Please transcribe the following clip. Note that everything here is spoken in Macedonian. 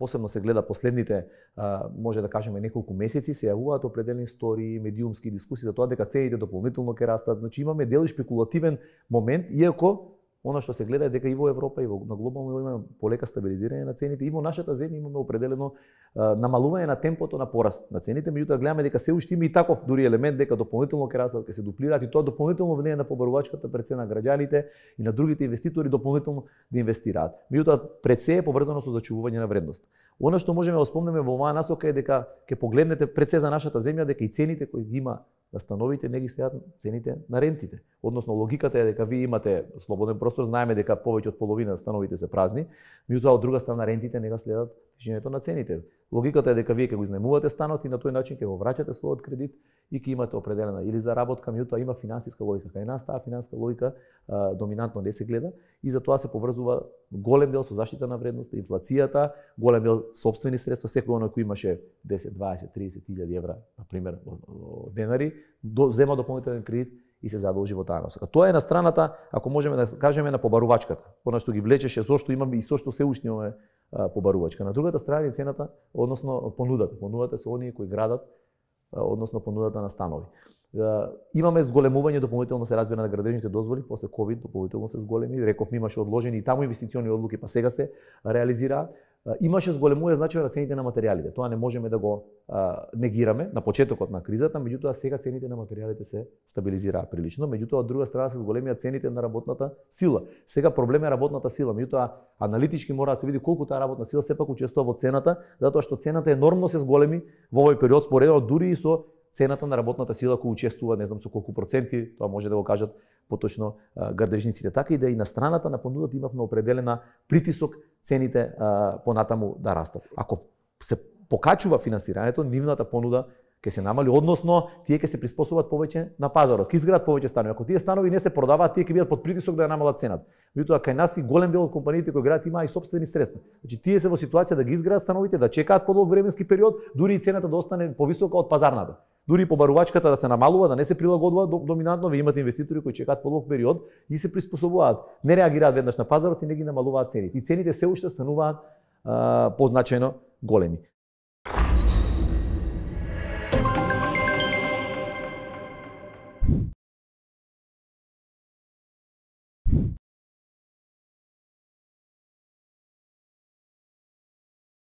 посебно се гледа последните, може да кажеме, неколку месеци, се јавуваат определени истории, медиумски дискусии за тоа дека цените дополнително ќе растат. Значи имаме дел и спекулативен момент, иако Она што се гледа е дека и во Европа и во на глобално има имаме полека стабилизирање на цените и во нашата земја имаме определено а, намалување на темпото на пораст на цените, меѓутоа гледаме дека се уште има и таков дури елемент дека дополнително ќе растат, ќе се дуплираат и тоа дополнително влијае на побарувачката пред на граѓаните и на другите инвеститори дополнително да инвестираат. Меѓутоа пред се е поврзано со зачувување на вредност. Оно што можеме да спомнеме во оваа насока е дека ќе погледнете пред се за нашата земја дека и цените кои ги има да становите не ги следат цените на рентите. Односно логиката е дека вие имате слободен простор, знаеме дека повеќе од половина становите се празни, меѓутоа од друга страна рентите не га следат движењето на цените. Логиката е дека вие ќе го изнемувате станот и на тој начин ќе го враќате својот кредит и ќе имате определена или заработка, меѓутоа има финансиска логика. Кај нас таа финансиска логика а, доминантно не се гледа и тоа се поврзува голем дел со заштита на вредноста, инфлацијата, голем дел собствени средства, секој оној кој имаше 10, 20, 30 илјади евра, на пример, денари, до, зема дополнителен кредит и се задолжи во таа насока. Тоа е на страната, ако можеме да кажеме на побарувачката, она што ги влечеше, со што имаме и со што се уште имаме побарувачка. На другата страна е цената, односно понудата. Понудата се оние кои градат, односно понудата на станови. Имаме зголемување, дополнително се разбира на градежните дозволи, после COVID дополнително се зголеми, рековме имаше одложени и таму инвестициони одлуки, па сега се реализираа имаше зголемување значење на цените на материјалите. Тоа не можеме да го а, негираме на почетокот на кризата, меѓутоа сега цените на материјалите се стабилизираа прилично, меѓутоа од друга страна се зголемија цените на работната сила. Сега проблем е работната сила, меѓутоа аналитички мора да се види колку таа работна сила сепак учествува во цената, затоа што цената енормно се зголеми во овој период споредно дури и со цената на работната сила кој учествува, не знам со колку проценти, тоа може да го кажат поточно градежниците, така и да и на страната на понудата имавме определена притисок цените понатаму да растат. Ако се покачува финансирањето, нивната понуда ќе се намали, односно тие ќе се приспособат повеќе на пазарот, ќе изградат повеќе станови. Ако тие станови не се продаваат, тие ќе бидат под притисок да ја намалат цената. Меѓутоа кај нас и голем дел од компаниите кои градат имаат и собствени средства. Значи тие се во ситуација да ги изградат становите, да чекаат подолг временски период, дури и цената да остане повисока од пазарната. Дури и побарувачката да се намалува, да не се прилагодува доминантно, вие имате инвеститори кои чекаат подолг период и се приспособуваат. Не реагираат веднаш на пазарот и не ги намалуваат цените. И цените се уште стануваат позначено големи.